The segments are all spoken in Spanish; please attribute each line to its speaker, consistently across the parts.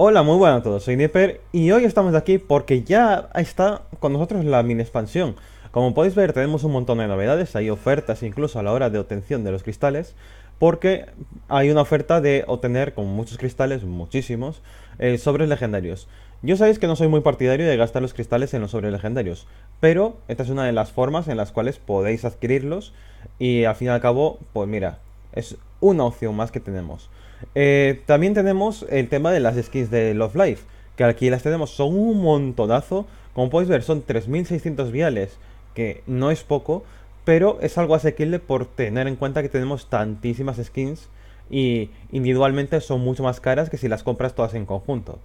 Speaker 1: Hola, muy buenas a todos, soy Nipper y hoy estamos aquí porque ya está con nosotros la mini expansión. Como podéis ver tenemos un montón de novedades, hay ofertas incluso a la hora de obtención de los cristales, porque hay una oferta de obtener con muchos cristales, muchísimos, eh, sobres legendarios. Yo sabéis que no soy muy partidario de gastar los cristales en los sobres legendarios, pero esta es una de las formas en las cuales podéis adquirirlos y al fin y al cabo, pues mira, es una opción más que tenemos. Eh, también tenemos el tema de las skins de Love Life, que aquí las tenemos, son un montonazo. Como podéis ver, son 3.600 viales, que no es poco, pero es algo asequible por tener en cuenta que tenemos tantísimas skins y individualmente son mucho más caras que si las compras todas en conjunto.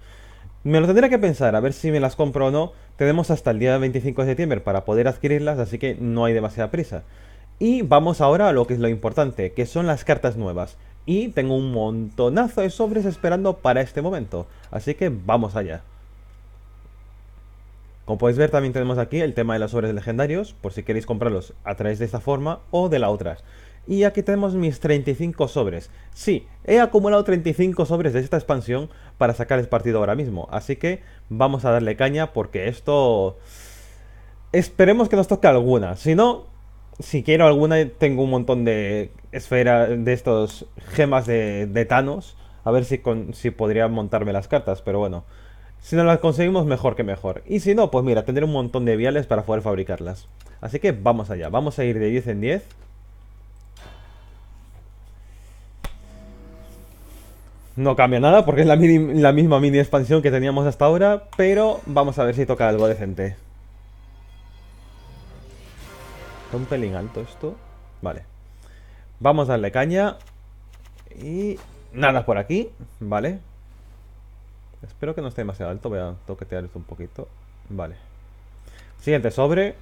Speaker 1: Me lo tendría que pensar, a ver si me las compro o no. Tenemos hasta el día 25 de septiembre para poder adquirirlas, así que no hay demasiada prisa. Y vamos ahora a lo que es lo importante, que son las cartas nuevas. Y tengo un montonazo de sobres esperando para este momento. Así que vamos allá. Como podéis ver también tenemos aquí el tema de los sobres legendarios, por si queréis comprarlos a través de esta forma o de la otra. Y aquí tenemos mis 35 sobres. Sí, he acumulado 35 sobres de esta expansión para sacar el partido ahora mismo. Así que vamos a darle caña porque esto... Esperemos que nos toque alguna. Si no, si quiero alguna, tengo un montón de esferas, de estos gemas de, Thanos. A ver si, si podría montarme las cartas, pero bueno. Si no las conseguimos, mejor que mejor. Y si no, pues mira, tendré un montón de viales para poder fabricarlas. Así que vamos allá. Vamos a ir de 10 en 10. No cambia nada porque es la misma mini expansión que teníamos hasta ahora, pero vamos a ver si toca algo decente un pelín alto esto. Vale. Vamos a darle caña. Y nada por aquí, ¿vale? Espero que no esté demasiado alto. Voy a toquetear esto un poquito. Vale. Siguiente sobre.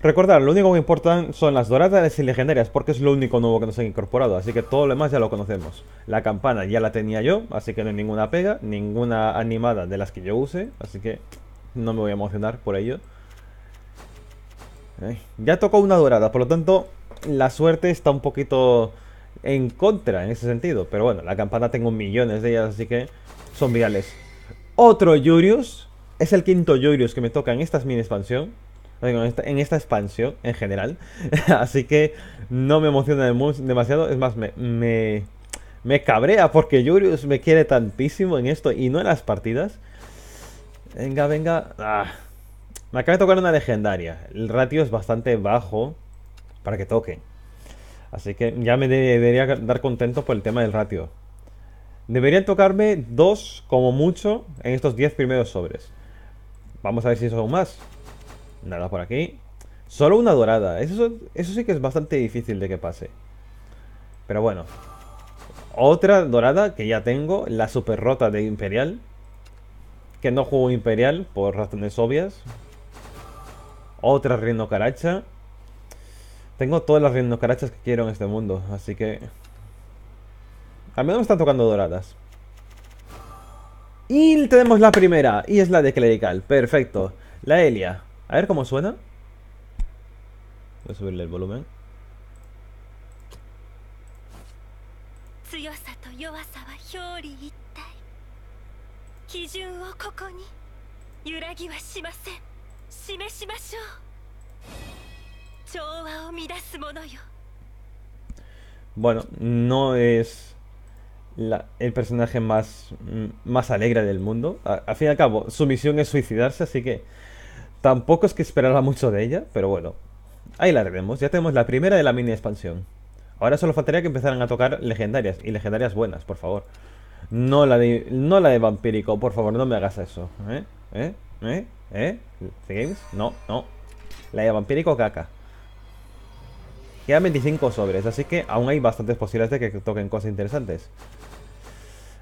Speaker 1: Recordar, lo único que importan son las doradas y legendarias, porque es lo único nuevo que nos han incorporado, así que todo lo demás ya lo conocemos. La campana ya la tenía yo, así que no hay ninguna pega, ninguna animada de las que yo use, así que no me voy a emocionar por ello ya tocó una dorada, por lo tanto, la suerte está un poquito en contra en ese sentido. Pero bueno, la campana tengo millones de ellas, así que son viales. Otro Yurius. Es el quinto Yurius que me toca en esta mini expansión. En esta, expansión en general. así que no me emociona demasiado. Es más, me, me, me cabrea porque Yurius me quiere tantísimo en esto y no en las partidas. Venga, venga. Ah. Me acaba de tocar una legendaria. El ratio es bastante bajo para que toque. Así que ya me debería dar contento por el tema del ratio. Debería tocarme dos como mucho en estos 10 primeros sobres. Vamos a ver si son más. Nada por aquí. Solo una dorada. Eso, eso sí que es bastante difícil de que pase. Pero bueno. Otra dorada que ya tengo. La super rota de Imperial. Que no juego Imperial por razones obvias otra caracha Tengo todas las carachas que quiero en este mundo, así que... Al menos me están tocando doradas. Y tenemos la primera, y es la de Clerical, perfecto. La Elia, a ver cómo suena. Voy a subirle el volumen. Bueno, no es la, el personaje más, más alegre del mundo. al fin y al cabo, su misión es suicidarse, así que tampoco es que esperara mucho de ella, pero bueno. Ahí la tenemos, ya tenemos la primera de la mini expansión. Ahora solo faltaría que empezaran a tocar legendarias, y legendarias buenas, por favor. No la de, no la de vampírico, por favor, no me hagas eso. ¿Eh? ¿Eh? ¿Eh? ¿Eh? ¿The Games? No, no. La de Vampírico Caca. Quedan 25 sobres, así que aún hay bastantes posibilidades de que toquen cosas interesantes.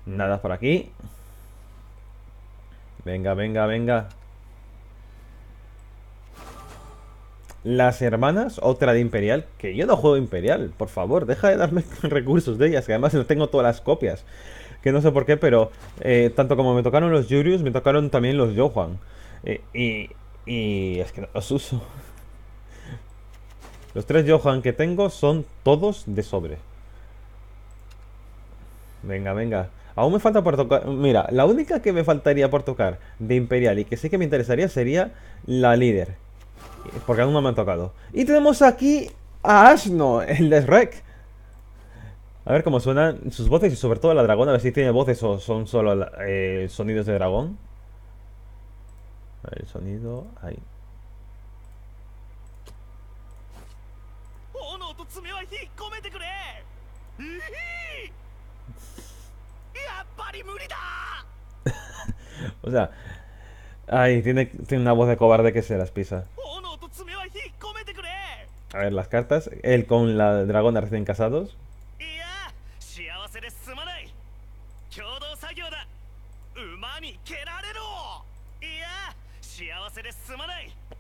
Speaker 1: Nada por aquí. Venga, venga, venga. Las hermanas, otra de Imperial. Que yo no juego Imperial, por favor, deja de darme recursos de ellas, que además no tengo todas las copias que no sé por qué, pero eh, tanto como me tocaron los Yurius, me tocaron también los Johan. Eh, y, y es que no los uso. Los tres Johan que tengo son todos de sobre. Venga, venga. Aún me falta por tocar... Mira, la única que me faltaría por tocar de Imperial y que sí que me interesaría sería la líder. Porque aún no me han tocado. Y tenemos aquí a Asno, el de a ver cómo suenan sus voces y sobre todo la dragona, a ver si tiene voces o son solo eh, sonidos de dragón. A ver, el sonido ahí. o sea, ay, tiene, tiene una voz de cobarde que se las pisa. A ver, las cartas. El con la dragona recién casados.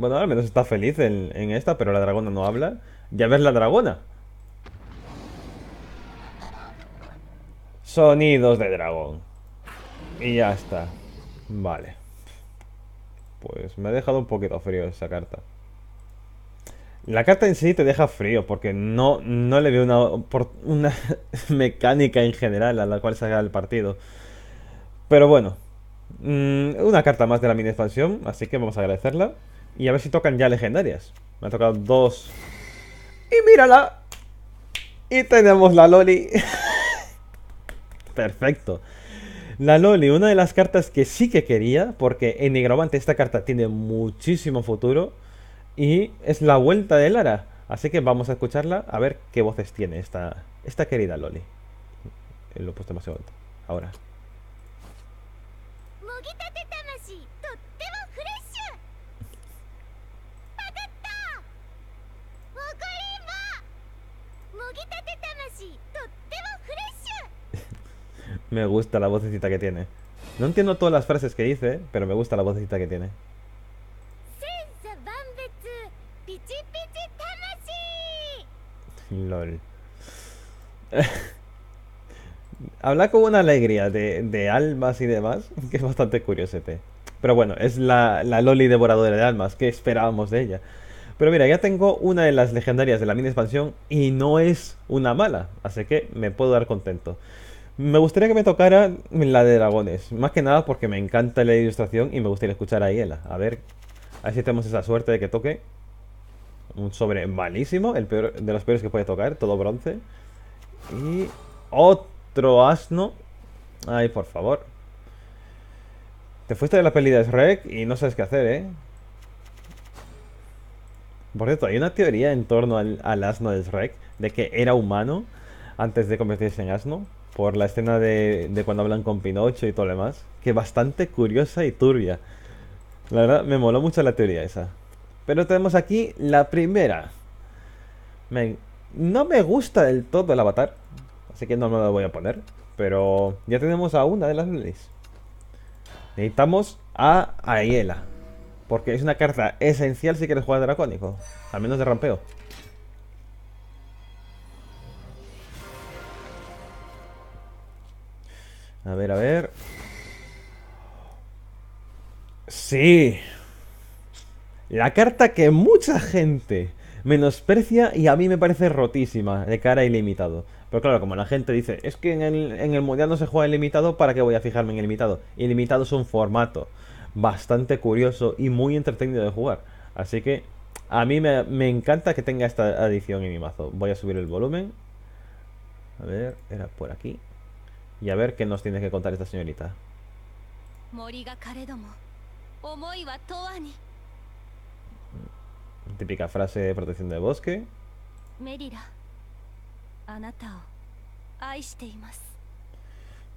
Speaker 1: Bueno, al menos está feliz en, esta, pero la dragona no habla. Ya ves la dragona. Sonidos de dragón. Y ya está. Vale. Pues me ha dejado un poquito frío esa carta. La carta en sí te deja frío porque no, le veo una, una mecánica en general a la cual se haga el partido. Pero bueno, mm, una carta más de la mini expansión, así que vamos a agradecerla. Y a ver si tocan ya legendarias. Me ha tocado dos. Y mírala. Y tenemos la Loli. Perfecto. La Loli, una de las cartas que sí que quería, porque en Negromante esta carta tiene muchísimo futuro. Y es la vuelta de Lara. Así que vamos a escucharla a ver qué voces tiene esta, esta querida Loli. Lo he puesto demasiado alto. Ahora. Me gusta la vocecita que tiene. No entiendo todas las frases que dice, pero me gusta la vocecita que tiene. LOL. Habla con una alegría de, almas y demás, que es bastante curiosete. Pero bueno, es la, la Loli devoradora de almas, que esperábamos de ella. Pero mira, ya tengo una de las legendarias de la mini expansión y no es una mala, así que me puedo dar contento. Me gustaría que me tocara la de dragones, más que nada porque me encanta la ilustración y me gustaría escuchar a Iela. A ver, a si tenemos esa suerte de que toque. Un sobre malísimo, el peor de los peores que puede tocar, todo bronce. Y otro asno. Ay, por favor. Te fuiste de la peli de Shrek y no sabes qué hacer, ¿eh? Por cierto, hay una teoría en torno al, al asno de Shrek de que era humano antes de convertirse en asno por la escena de, cuando hablan con Pinocho y todo lo demás, que bastante curiosa y turbia. La verdad, me moló mucho la teoría esa. Pero tenemos aquí la primera. no me gusta del todo el avatar, así que no me lo voy a poner. Pero ya tenemos a una de las leyes. Necesitamos a Aiela. Porque es una carta esencial si quieres jugar dracónico. Al menos de rampeo. A ver, a ver. Sí. La carta que mucha gente menosprecia y a mí me parece rotísima de cara a ilimitado. Pero claro, como la gente dice, es que en el, Mundial no se juega ilimitado, ¿para qué voy a fijarme en ilimitado? Ilimitado es un formato bastante curioso y muy entretenido de jugar. Así que a mí me, me encanta que tenga esta adición en mi mazo. Voy a subir el volumen. A ver, era por aquí. Y a ver qué nos tiene que contar esta señorita. Típica frase de protección del bosque.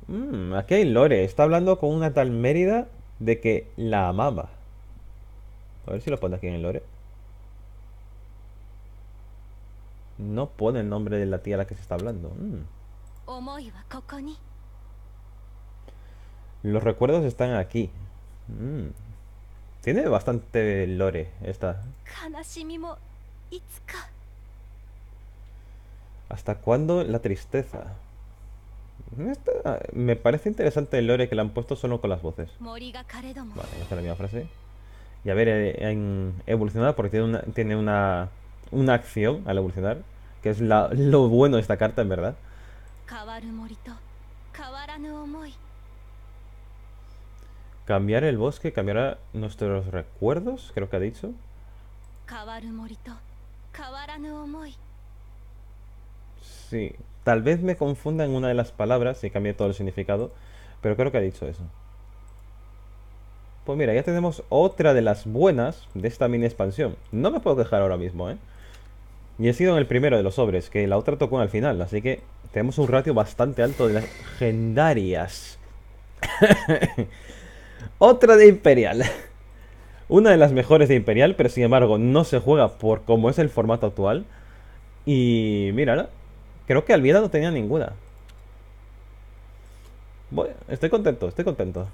Speaker 1: Mm, aquí hay Lore. Está hablando con una tal Mérida de que la amaba. A ver si lo pone aquí en el Lore. No pone el nombre de la tía a la que se está hablando. Mm. Los recuerdos están aquí. Mm. Tiene bastante lore esta. ¿Hasta cuándo la tristeza? me parece interesante el lore que le han puesto solo con las voces. Vale, esta es la misma frase. Y a ver, en eh, evolucionado porque tiene una, tiene una, una acción al evolucionar, que es lo bueno de esta carta, en verdad. Cambiar el bosque cambiará nuestros recuerdos, creo que ha dicho. Sí, tal vez me confunda en una de las palabras y cambie todo el significado, pero creo que ha dicho eso. Pues mira, ya tenemos otra de las buenas de esta mini expansión. No me puedo quejar ahora mismo, ¿eh? Y he sido en el primero de los sobres, que la otra tocó en el final, así que tenemos un ratio bastante alto de las legendarias. Otra de Imperial. Una de las mejores de Imperial, pero sin embargo no se juega por cómo es el formato actual. Y mírala, creo que Alvida no tenía ninguna. Voy, estoy contento, estoy contento.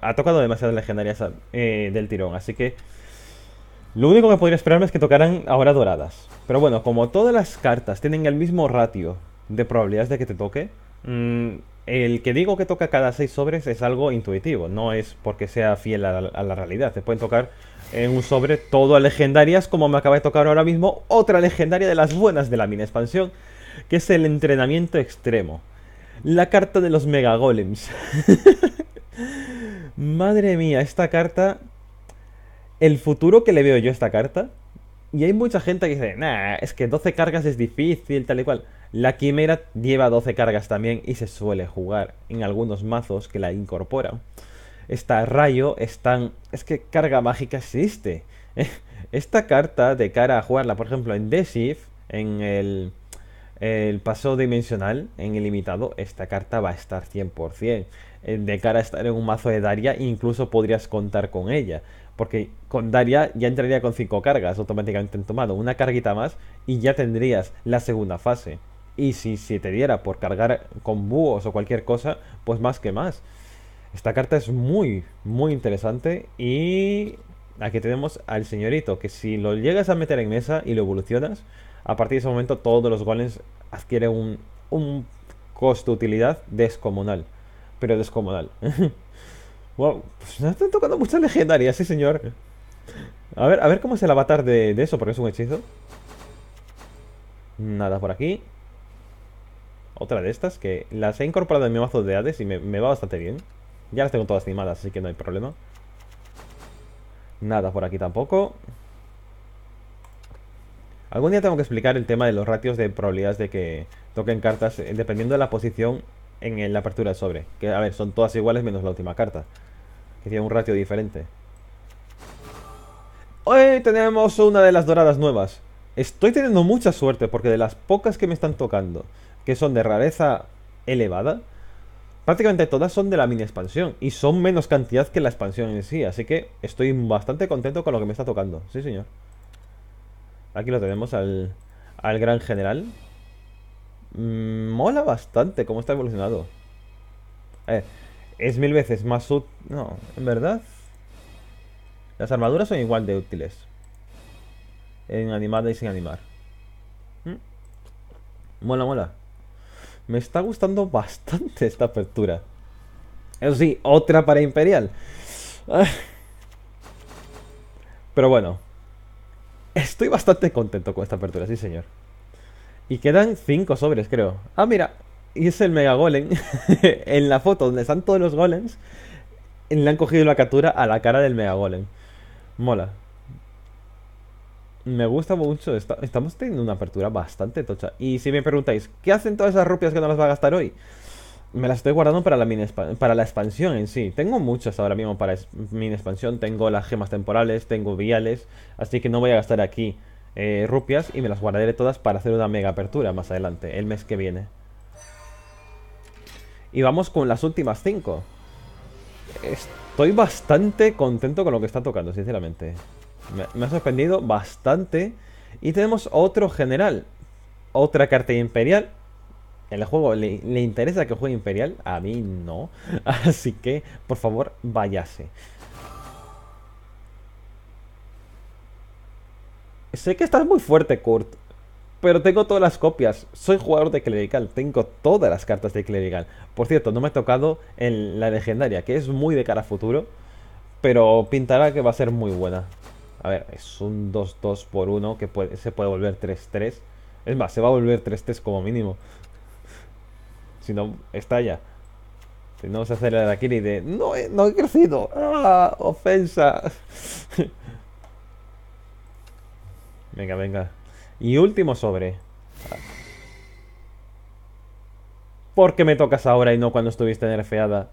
Speaker 1: Ha tocado demasiadas legendarias eh, del tirón, así que... Lo único que podría esperarme es que tocaran ahora doradas. Pero bueno, como todas las cartas tienen el mismo ratio de probabilidades de que te toque, mmm, el que digo que toca cada seis sobres es algo intuitivo, no es porque sea fiel a, la realidad. Te pueden tocar en un sobre todo a legendarias, como me acaba de tocar ahora mismo, otra legendaria de las buenas de la mini expansión, que es el entrenamiento extremo. La carta de los golems. Madre mía, esta carta. El futuro que le veo yo a esta carta. Y hay mucha gente que dice, nah, es que 12 cargas es difícil, tal y cual. La quimera lleva 12 cargas también y se suele jugar en algunos mazos que la incorporan. Esta rayo es Es que carga mágica existe. Esta carta, de cara a jugarla, por ejemplo, en Desif, en el, el paso dimensional, en el limitado, esta carta va a estar 100%. Eh, de cara a estar en un mazo de Daria, incluso podrías contar con ella. Porque con Daria ya entraría con 5 cargas automáticamente en tomado. Una carguita más y ya tendrías la segunda fase. Y si, se te diera por cargar con búhos o cualquier cosa, pues más que más. Esta carta es muy, muy interesante. Y aquí tenemos al señorito, que si lo llegas a meter en mesa y lo evolucionas, a partir de ese momento todos los golems adquieren un, un costo-utilidad descomunal. Pero descomunal. wow, pues nos están tocando muchas legendarias, sí señor. A ver, a ver cómo es el avatar de, de eso, porque es un hechizo. Nada por aquí otra de estas que las he incorporado en mi mazo de Hades y me, va bastante bien. Ya las tengo todas animadas, así que no hay problema. Nada por aquí tampoco. Algún día tengo que explicar el tema de los ratios de probabilidades de que toquen cartas eh, dependiendo de la posición en la apertura del sobre. Que, a ver, son todas iguales menos la última carta. Que tiene un ratio diferente. Hoy tenemos una de las doradas nuevas. Estoy teniendo mucha suerte porque de las pocas que me están tocando que son de rareza elevada, prácticamente todas son de la mini expansión y son menos cantidad que la expansión en sí. Así que estoy bastante contento con lo que me está tocando. Sí, señor. Aquí lo tenemos al, gran general. Mm, mola bastante cómo está evolucionado. es mil veces más útil. No, en verdad. Las armaduras son igual de útiles. En animada y sin animar. ¿Mm? Mola, mola. Me está gustando bastante esta apertura. Eso sí, otra para Imperial. Pero bueno. Estoy bastante contento con esta apertura, sí señor. Y quedan cinco sobres, creo. Ah, mira. Y es el Mega Golem. en la foto donde están todos los golems. Le han cogido la captura a la cara del Mega Golem. Mola me gusta mucho. estamos teniendo una apertura bastante tocha. Y si me preguntáis, ¿qué hacen todas esas rupias que no las va a gastar hoy? Me las estoy guardando para la, para la expansión en sí. Tengo muchas ahora mismo para mini expansión. Tengo las gemas temporales, tengo viales. Así que no voy a gastar aquí eh, rupias y me las guardaré todas para hacer una mega apertura más adelante, el mes que viene. Y vamos con las últimas cinco. Estoy bastante contento con lo que está tocando, sinceramente. Me, ha sorprendido bastante. Y tenemos otro general. Otra carta imperial. el juego le, interesa que juegue imperial. A mí no. Así que, por favor, váyase. Sé que estás muy fuerte, Kurt. Pero tengo todas las copias. Soy jugador de clerical. Tengo todas las cartas de clerical. Por cierto, no me he tocado en la legendaria, que es muy de cara a futuro. Pero pintará que va a ser muy buena. A ver, es un 2-2 por 1 que puede, se puede volver 3-3. Es más, se va a volver 3-3 como mínimo. Si no, estalla. Si no, se hace la Akiri de... No, no he crecido. ¡Ah! Ofensa. venga, venga. Y último sobre. ¿Por qué me tocas ahora y no cuando estuviste nerfeada?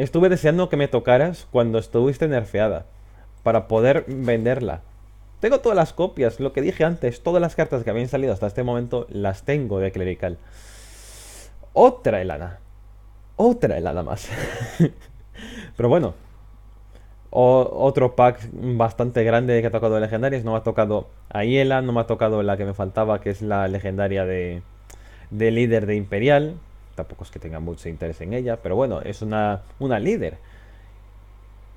Speaker 1: Estuve deseando que me tocaras cuando estuviste nerfeada, para poder venderla. Tengo todas las copias, lo que dije antes, todas las cartas que habían salido hasta este momento las tengo de clerical. Otra helada. Otra helada más. Pero bueno. otro pack bastante grande que ha tocado de legendarias. No me ha tocado a Hiela, no me ha tocado la que me faltaba, que es la legendaria de, de líder de Imperial. Pocos que tengan mucho interés en ella, pero bueno, es una, una líder.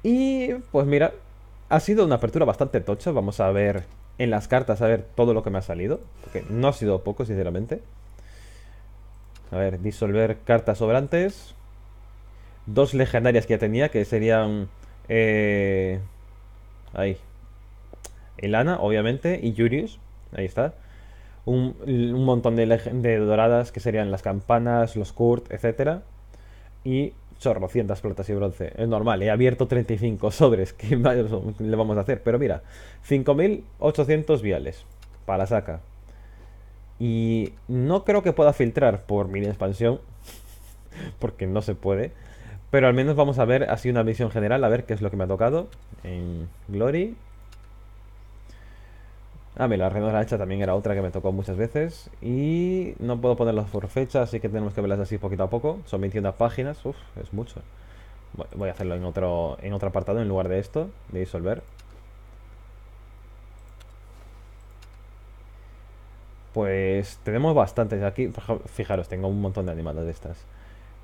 Speaker 1: Y pues mira, ha sido una apertura bastante tocha, vamos a ver en las cartas, a ver todo lo que me ha salido, porque no ha sido poco, sinceramente. A ver, disolver cartas sobrantes. Dos legendarias que ya tenía, que serían... Eh, ahí. Elana, obviamente, y Yurius. Ahí está un, montón de, doradas que serían las campanas, los Kurt, etc. Y chorrocientas platas y bronce. Es normal, he abierto 35 sobres. que le vamos a hacer? Pero mira, 5.800 viales para saca. Y no creo que pueda filtrar por mini expansión, porque no se puede. Pero al menos vamos a ver así una visión general, a ver qué es lo que me ha tocado en Glory. Ah, mira, la la hecha también era otra que me tocó muchas veces. Y no puedo ponerlas por fecha, así que tenemos que verlas así poquito a poco. Son 21 páginas, uff, es mucho. Voy a hacerlo en otro, en otro apartado en lugar de esto, de disolver. Pues tenemos bastantes aquí. Fijaros, tengo un montón de animadas de estas.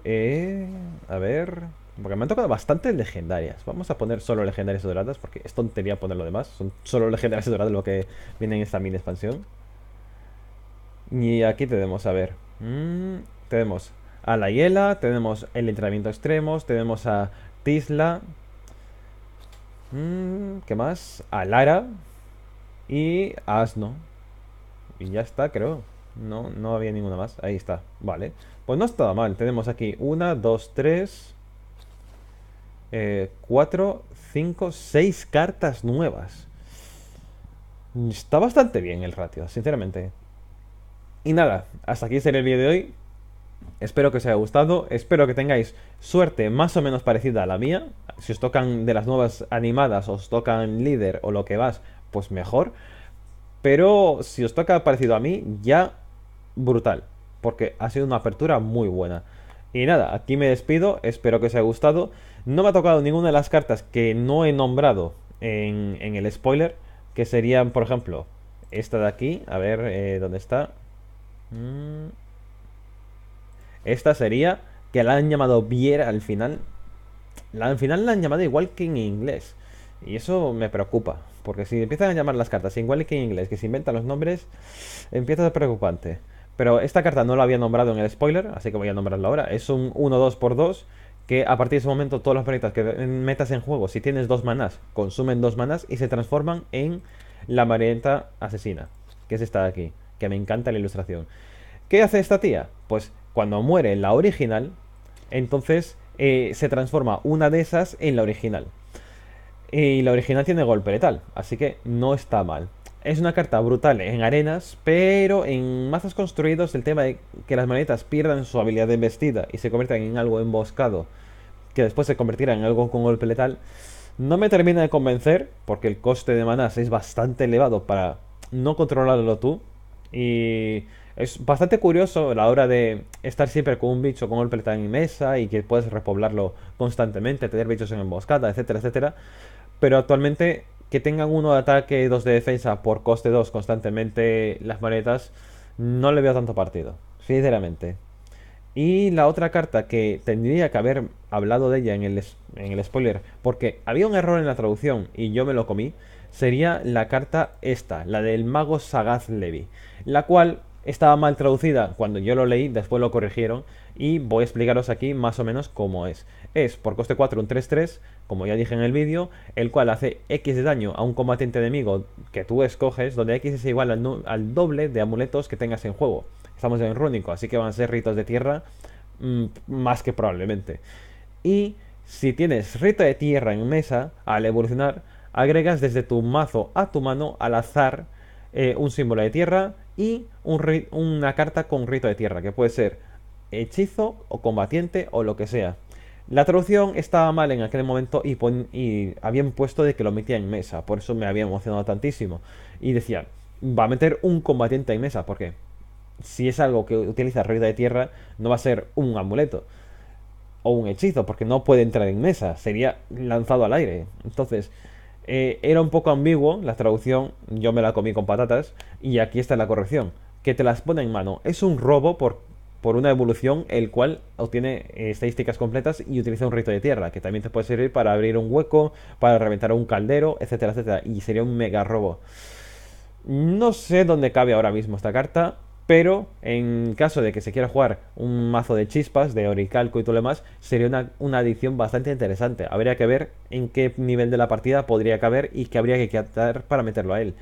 Speaker 1: Eh, a ver. Porque me han tocado bastantes legendarias. Vamos a poner solo legendarias doradas, porque es tontería poner lo demás. Son solo legendarias doradas lo que viene en esta mini expansión. Y aquí tenemos, a ver. Mm, tenemos a la Hiela, tenemos el entrenamiento extremos, tenemos a Tisla. Mm, ¿Qué más? A Lara. Y a Asno. Y ya está, creo. No, no había ninguna más. Ahí está. Vale. Pues no está mal. Tenemos aquí una, dos, tres. 4, eh, cuatro, cinco, seis cartas nuevas. Está bastante bien el ratio, sinceramente. Y nada, hasta aquí sería el vídeo de hoy. Espero que os haya gustado, espero que tengáis suerte más o menos parecida a la mía. Si os tocan de las nuevas animadas, os tocan líder o lo que vas, pues mejor. Pero si os toca parecido a mí, ya brutal, porque ha sido una apertura muy buena. Y nada, aquí me despido, espero que os haya gustado. No me ha tocado ninguna de las cartas que no he nombrado en, el spoiler, que serían, por ejemplo, esta de aquí, a ver eh, dónde está. Mm. Esta sería que la han llamado Viera al final. La, al final la han llamado igual que en inglés. Y eso me preocupa, porque si empiezan a llamar las cartas igual que en inglés, que se inventan los nombres, empieza a ser preocupante. Pero esta carta no la había nombrado en el spoiler, así que voy a nombrarla ahora. Es un 1-2 por 2 que a partir de ese momento todas las planetas que metas en juego, si tienes dos manas, consumen dos manas y se transforman en la marieta asesina, que es esta de aquí, que me encanta la ilustración. ¿Qué hace esta tía? Pues cuando muere la original, entonces eh, se transforma una de esas en la original. Y la original tiene golpe letal, así que no está mal. Es una carta brutal ¿eh? en arenas, pero en mazas construidos el tema de que las manitas pierdan su habilidad de embestida y se conviertan en algo emboscado, que después se convertirá en algo con golpe letal, no me termina de convencer, porque el coste de manas es bastante elevado para no controlarlo tú. Y es bastante curioso la hora de estar siempre con un bicho con golpe letal en mesa y que puedes repoblarlo constantemente, tener bichos en emboscada, etcétera, etcétera. Pero actualmente que tengan uno de ataque y dos de defensa por coste 2 constantemente las maletas, no le veo tanto partido, sinceramente. Y la otra carta que tendría que haber hablado de ella en el, en el spoiler, porque había un error en la traducción y yo me lo comí, sería la carta esta, la del mago Sagaz Levi, la cual estaba mal traducida cuando yo lo leí, después lo corrigieron y voy a explicaros aquí más o menos cómo es. Es por coste 4 un 3-3, como ya dije en el vídeo, el cual hace X de daño a un combatiente enemigo que tú escoges, donde X es igual al, doble de amuletos que tengas en juego. Estamos en rúnico, así que van a ser ritos de tierra mm, más que probablemente. Y si tienes rito de tierra en mesa, al evolucionar, agregas desde tu mazo a tu mano al azar eh, un símbolo de tierra y una carta con rito de tierra, que puede ser hechizo o combatiente o lo que sea. La traducción estaba mal en aquel momento y, y habían puesto de que lo metía en mesa, por eso me había emocionado tantísimo. Y decía, va a meter un combatiente en mesa, porque si es algo que utiliza Rito de tierra, no va a ser un amuleto o un hechizo, porque no puede entrar en mesa, sería lanzado al aire. Entonces, eh, era un poco ambiguo la traducción, yo me la comí con patatas, y aquí está la corrección, que te las pone en mano. Es un robo por, por una evolución, el cual obtiene eh, estadísticas completas y utiliza un rito de tierra, que también te puede servir para abrir un hueco, para reventar un caldero, etcétera, etcétera, y sería un mega robo. No sé dónde cabe ahora mismo esta carta, pero en caso de que se quiera jugar un mazo de chispas, de oricalco y todo lo demás, sería una, una adición bastante interesante. Habría que ver en qué nivel de la partida podría caber y qué habría que quitar para meterlo a él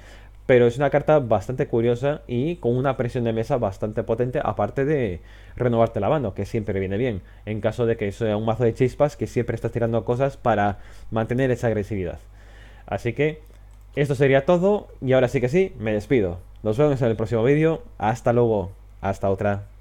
Speaker 1: pero es una carta bastante curiosa y con una presión de mesa bastante potente, aparte de renovarte la mano, que siempre viene bien, en caso de que sea un mazo de chispas que siempre estás tirando cosas para mantener esa agresividad. Así que esto sería todo y ahora sí que sí, me despido. Nos vemos en el próximo vídeo. Hasta luego. Hasta otra.